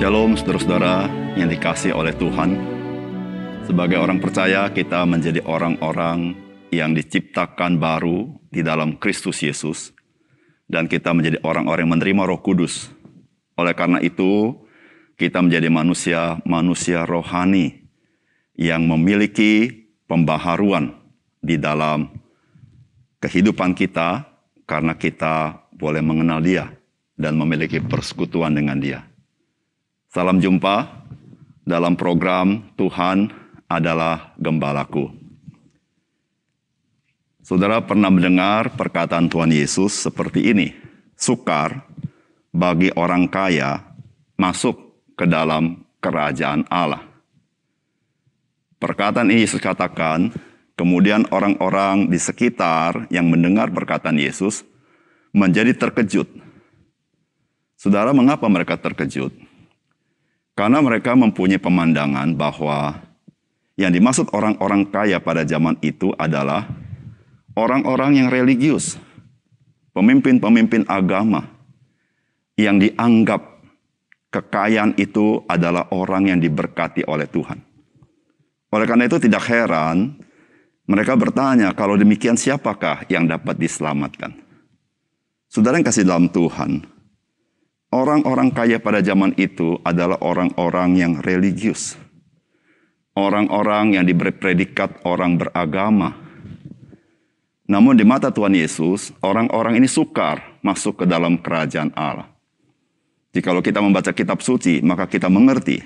Shalom saudara-saudara yang dikasih oleh Tuhan. Sebagai orang percaya kita menjadi orang-orang yang diciptakan baru di dalam Kristus Yesus. Dan kita menjadi orang-orang yang menerima roh kudus. Oleh karena itu kita menjadi manusia-manusia rohani yang memiliki pembaharuan di dalam kehidupan kita karena kita boleh mengenal dia dan memiliki persekutuan dengan dia. Salam jumpa dalam program Tuhan adalah gembalaku. Saudara pernah mendengar perkataan Tuhan Yesus seperti ini: "Sukar bagi orang kaya masuk ke dalam kerajaan Allah." Perkataan ini Yesus katakan, kemudian orang-orang di sekitar yang mendengar perkataan Yesus menjadi terkejut. Saudara, mengapa mereka terkejut? Karena mereka mempunyai pemandangan bahwa yang dimaksud orang-orang kaya pada zaman itu adalah orang-orang yang religius, pemimpin-pemimpin agama yang dianggap kekayaan itu adalah orang yang diberkati oleh Tuhan. Oleh karena itu tidak heran mereka bertanya, kalau demikian siapakah yang dapat diselamatkan? Saudara yang kasih dalam Tuhan, Orang-orang kaya pada zaman itu adalah orang-orang yang religius. Orang-orang yang diberi predikat orang beragama. Namun di mata Tuhan Yesus, orang-orang ini sukar masuk ke dalam kerajaan Allah. Jikalau kita membaca kitab suci, maka kita mengerti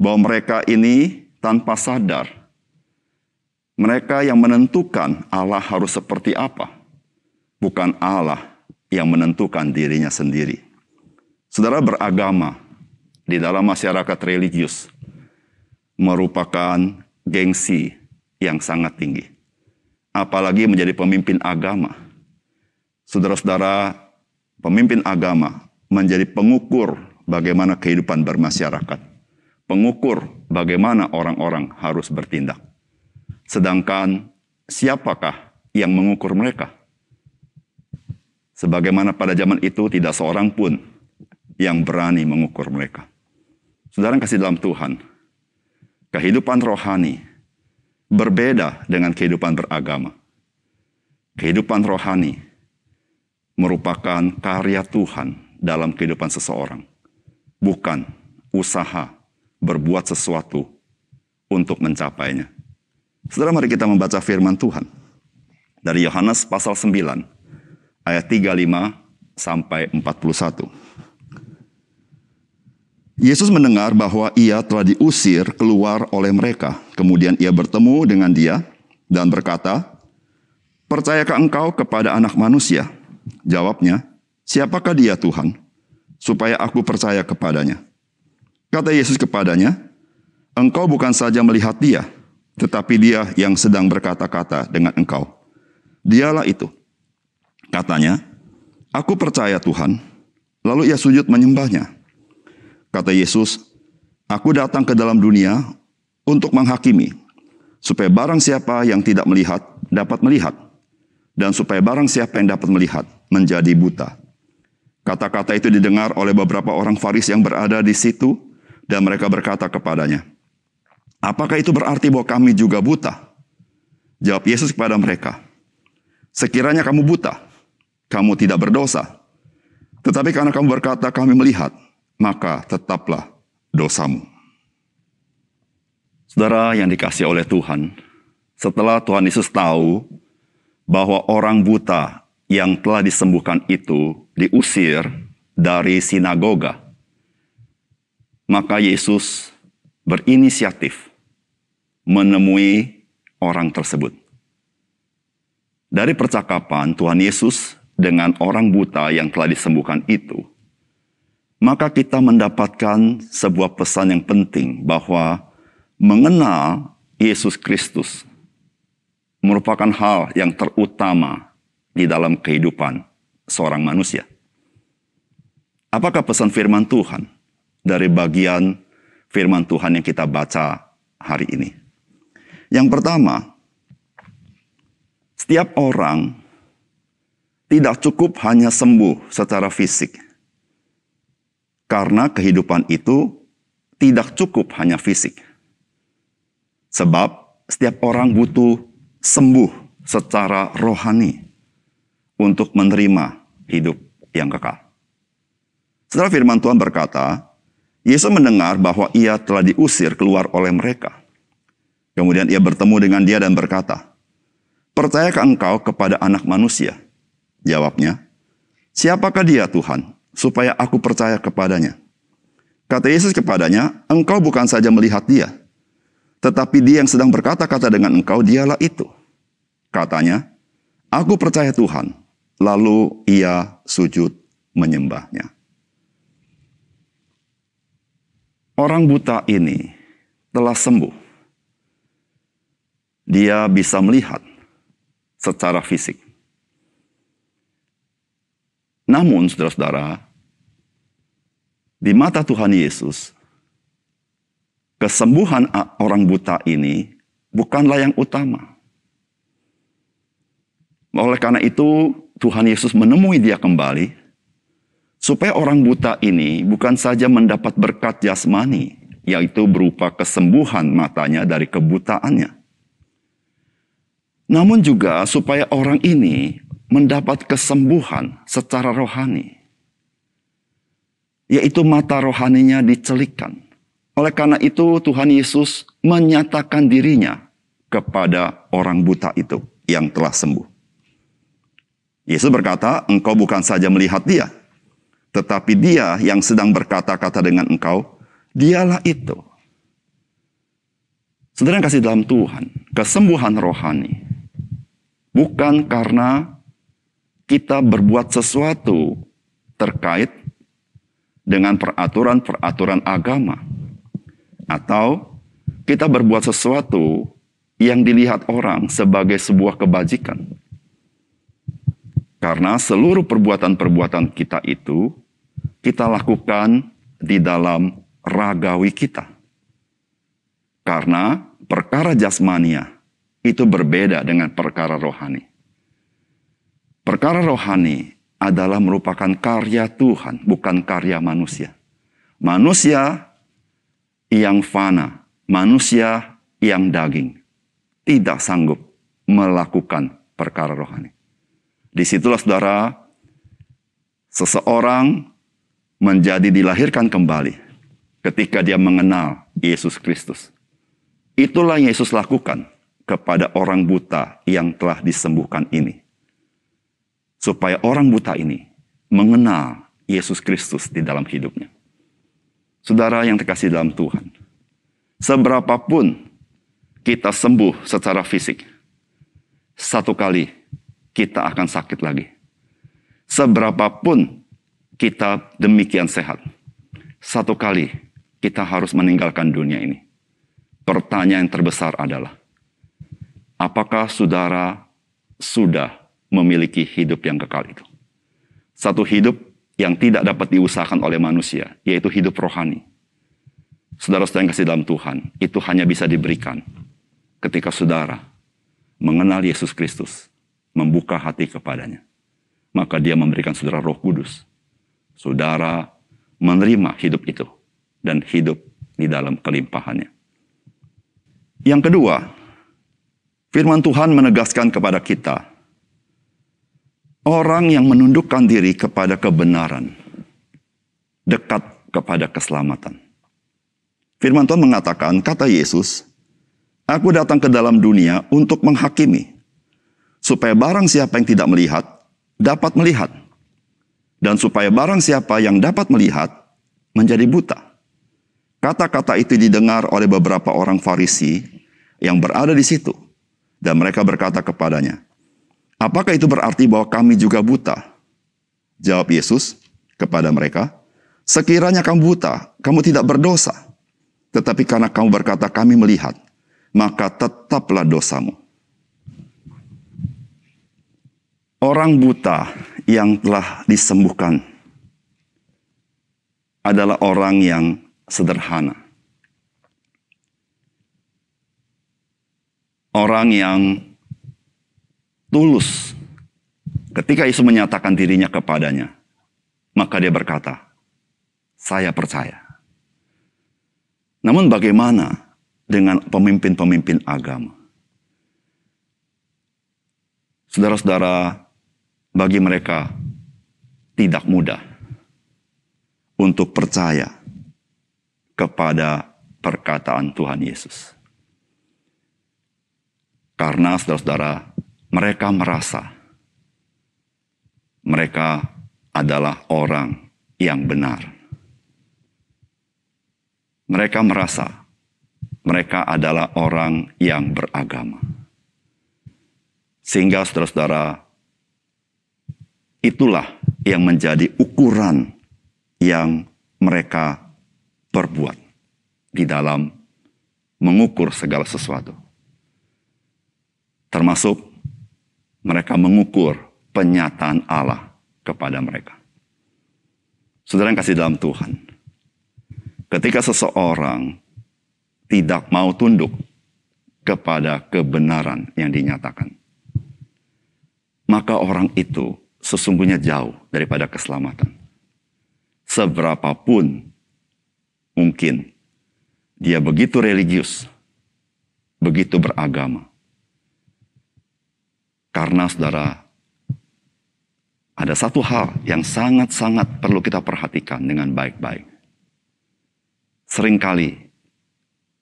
bahwa mereka ini tanpa sadar. Mereka yang menentukan Allah harus seperti apa. Bukan Allah yang menentukan dirinya sendiri. Saudara beragama di dalam masyarakat religius merupakan gengsi yang sangat tinggi. Apalagi menjadi pemimpin agama. Saudara-saudara, pemimpin agama menjadi pengukur bagaimana kehidupan bermasyarakat. Pengukur bagaimana orang-orang harus bertindak. Sedangkan siapakah yang mengukur mereka? Sebagaimana pada zaman itu tidak seorang pun yang berani mengukur mereka. Saudara kasih dalam Tuhan, kehidupan rohani berbeda dengan kehidupan beragama. Kehidupan rohani merupakan karya Tuhan dalam kehidupan seseorang, bukan usaha berbuat sesuatu untuk mencapainya. Saudara mari kita membaca firman Tuhan dari Yohanes pasal 9 ayat 35 sampai 41. Yesus mendengar bahwa ia telah diusir keluar oleh mereka. Kemudian ia bertemu dengan dia dan berkata, Percayakah engkau kepada anak manusia? Jawabnya, siapakah dia Tuhan? Supaya aku percaya kepadanya. Kata Yesus kepadanya, engkau bukan saja melihat dia, tetapi dia yang sedang berkata-kata dengan engkau. Dialah itu. Katanya, aku percaya Tuhan. Lalu ia sujud menyembahnya. Kata Yesus, Aku datang ke dalam dunia untuk menghakimi, supaya barang siapa yang tidak melihat dapat melihat, dan supaya barang siapa yang dapat melihat menjadi buta. Kata-kata itu didengar oleh beberapa orang Faris yang berada di situ, dan mereka berkata kepadanya, "Apakah itu berarti bahwa kami juga buta?" Jawab Yesus kepada mereka, "Sekiranya kamu buta, kamu tidak berdosa, tetapi karena kamu berkata, 'Kami melihat,' maka tetaplah dosamu. Saudara yang dikasih oleh Tuhan, setelah Tuhan Yesus tahu bahwa orang buta yang telah disembuhkan itu diusir dari sinagoga, maka Yesus berinisiatif menemui orang tersebut. Dari percakapan Tuhan Yesus dengan orang buta yang telah disembuhkan itu, maka kita mendapatkan sebuah pesan yang penting bahwa mengenal Yesus Kristus merupakan hal yang terutama di dalam kehidupan seorang manusia. Apakah pesan firman Tuhan dari bagian firman Tuhan yang kita baca hari ini? Yang pertama, setiap orang tidak cukup hanya sembuh secara fisik karena kehidupan itu tidak cukup hanya fisik. Sebab setiap orang butuh sembuh secara rohani untuk menerima hidup yang kekal. Setelah firman Tuhan berkata, Yesus mendengar bahwa ia telah diusir keluar oleh mereka. Kemudian ia bertemu dengan dia dan berkata, Percayakah engkau kepada anak manusia? Jawabnya, Siapakah dia Tuhan? supaya aku percaya kepadanya. Kata Yesus kepadanya, engkau bukan saja melihat dia, tetapi dia yang sedang berkata-kata dengan engkau, dialah itu. Katanya, aku percaya Tuhan. Lalu ia sujud menyembahnya. Orang buta ini telah sembuh. Dia bisa melihat secara fisik. Namun, saudara-saudara, di mata Tuhan Yesus, kesembuhan orang buta ini bukanlah yang utama. Oleh karena itu, Tuhan Yesus menemui dia kembali, supaya orang buta ini bukan saja mendapat berkat jasmani, yaitu berupa kesembuhan matanya dari kebutaannya. Namun juga supaya orang ini mendapat kesembuhan secara rohani. Yaitu mata rohaninya dicelikan. Oleh karena itu Tuhan Yesus menyatakan dirinya kepada orang buta itu yang telah sembuh. Yesus berkata, engkau bukan saja melihat dia, tetapi dia yang sedang berkata-kata dengan engkau, dialah itu. Saudara yang kasih dalam Tuhan, kesembuhan rohani bukan karena kita berbuat sesuatu terkait dengan peraturan-peraturan agama, atau kita berbuat sesuatu yang dilihat orang sebagai sebuah kebajikan, karena seluruh perbuatan-perbuatan kita itu kita lakukan di dalam ragawi kita, karena perkara jasmania itu berbeda dengan perkara rohani. Perkara rohani adalah merupakan karya Tuhan, bukan karya manusia. Manusia yang fana, manusia yang daging, tidak sanggup melakukan perkara rohani. Disitulah saudara, seseorang menjadi dilahirkan kembali ketika dia mengenal Yesus Kristus. Itulah yang Yesus lakukan kepada orang buta yang telah disembuhkan ini supaya orang buta ini mengenal Yesus Kristus di dalam hidupnya. Saudara yang terkasih dalam Tuhan, seberapapun kita sembuh secara fisik, satu kali kita akan sakit lagi. Seberapapun kita demikian sehat, satu kali kita harus meninggalkan dunia ini. Pertanyaan terbesar adalah, apakah saudara sudah memiliki hidup yang kekal itu. Satu hidup yang tidak dapat diusahakan oleh manusia, yaitu hidup rohani. Saudara-saudara yang kasih dalam Tuhan, itu hanya bisa diberikan ketika saudara mengenal Yesus Kristus, membuka hati kepadanya. Maka dia memberikan saudara roh kudus. Saudara menerima hidup itu dan hidup di dalam kelimpahannya. Yang kedua, firman Tuhan menegaskan kepada kita Orang yang menundukkan diri kepada kebenaran dekat kepada keselamatan. Firman Tuhan mengatakan, kata Yesus, Aku datang ke dalam dunia untuk menghakimi, supaya barang siapa yang tidak melihat, dapat melihat. Dan supaya barang siapa yang dapat melihat, menjadi buta. Kata-kata itu didengar oleh beberapa orang farisi yang berada di situ. Dan mereka berkata kepadanya, Apakah itu berarti bahwa kami juga buta? Jawab Yesus kepada mereka, Sekiranya kamu buta, kamu tidak berdosa. Tetapi karena kamu berkata kami melihat, maka tetaplah dosamu. Orang buta yang telah disembuhkan adalah orang yang sederhana. Orang yang tulus. Ketika Yesus menyatakan dirinya kepadanya, maka dia berkata, "Saya percaya." Namun bagaimana dengan pemimpin-pemimpin agama? Saudara-saudara, bagi mereka tidak mudah untuk percaya kepada perkataan Tuhan Yesus. Karena saudara-saudara, mereka merasa mereka adalah orang yang benar. Mereka merasa mereka adalah orang yang beragama. Sehingga saudara-saudara, itulah yang menjadi ukuran yang mereka perbuat di dalam mengukur segala sesuatu. Termasuk mereka mengukur penyataan Allah kepada mereka. Saudara yang kasih dalam Tuhan, ketika seseorang tidak mau tunduk kepada kebenaran yang dinyatakan, maka orang itu sesungguhnya jauh daripada keselamatan. Seberapapun mungkin dia begitu religius, begitu beragama, karena saudara, ada satu hal yang sangat-sangat perlu kita perhatikan dengan baik-baik. Seringkali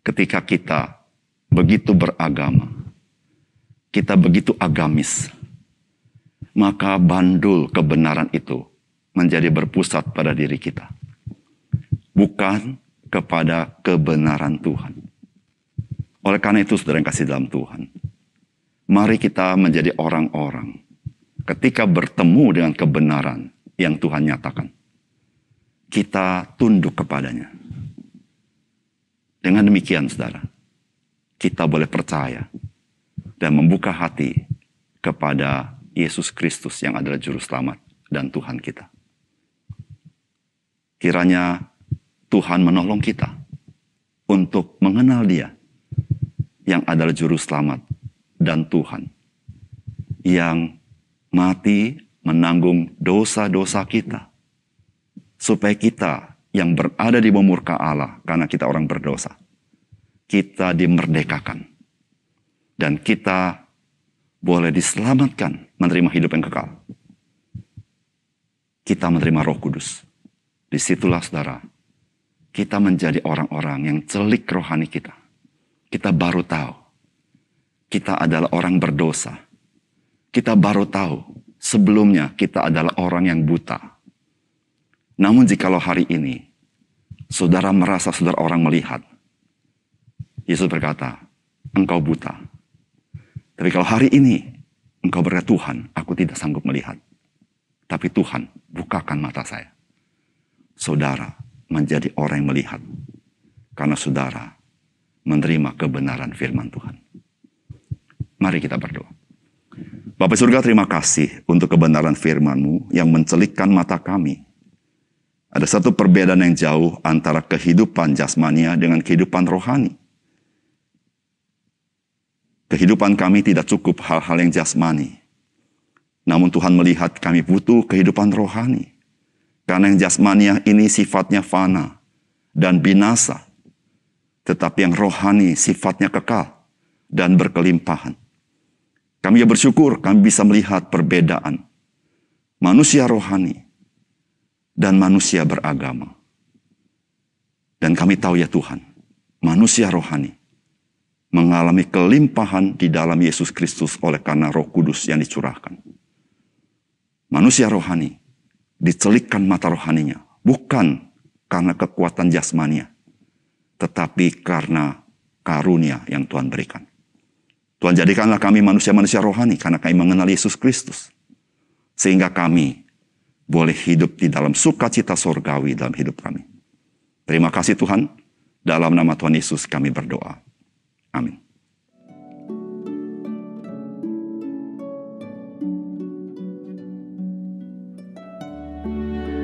ketika kita begitu beragama, kita begitu agamis, maka bandul kebenaran itu menjadi berpusat pada diri kita. Bukan kepada kebenaran Tuhan. Oleh karena itu saudara yang kasih dalam Tuhan. Mari kita menjadi orang-orang ketika bertemu dengan kebenaran yang Tuhan nyatakan. Kita tunduk kepadanya. Dengan demikian, saudara, kita boleh percaya dan membuka hati kepada Yesus Kristus yang adalah Juru Selamat dan Tuhan kita. Kiranya Tuhan menolong kita untuk mengenal Dia yang adalah Juru Selamat dan Tuhan yang mati menanggung dosa-dosa kita. Supaya kita yang berada di bawah murka Allah karena kita orang berdosa. Kita dimerdekakan. Dan kita boleh diselamatkan menerima hidup yang kekal. Kita menerima roh kudus. Disitulah saudara, kita menjadi orang-orang yang celik rohani kita. Kita baru tahu kita adalah orang berdosa. Kita baru tahu sebelumnya kita adalah orang yang buta. Namun jikalau hari ini saudara merasa saudara orang melihat, Yesus berkata, engkau buta. Tapi kalau hari ini engkau berkata, Tuhan, aku tidak sanggup melihat. Tapi Tuhan, bukakan mata saya. Saudara menjadi orang yang melihat. Karena saudara menerima kebenaran firman Tuhan. Mari kita berdoa. Bapak surga terima kasih untuk kebenaran firman-Mu yang mencelikkan mata kami. Ada satu perbedaan yang jauh antara kehidupan jasmania dengan kehidupan rohani. Kehidupan kami tidak cukup hal-hal yang jasmani. Namun Tuhan melihat kami butuh kehidupan rohani. Karena yang jasmania ini sifatnya fana dan binasa. Tetapi yang rohani sifatnya kekal dan berkelimpahan. Kami bersyukur kami bisa melihat perbedaan manusia rohani dan manusia beragama. Dan kami tahu ya Tuhan, manusia rohani mengalami kelimpahan di dalam Yesus Kristus oleh karena Roh Kudus yang dicurahkan. Manusia rohani dicelikkan mata rohaninya, bukan karena kekuatan jasmania, tetapi karena karunia yang Tuhan berikan. Tuhan jadikanlah kami manusia-manusia rohani karena kami mengenal Yesus Kristus. Sehingga kami boleh hidup di dalam sukacita sorgawi dalam hidup kami. Terima kasih Tuhan. Dalam nama Tuhan Yesus kami berdoa. Amin. thank you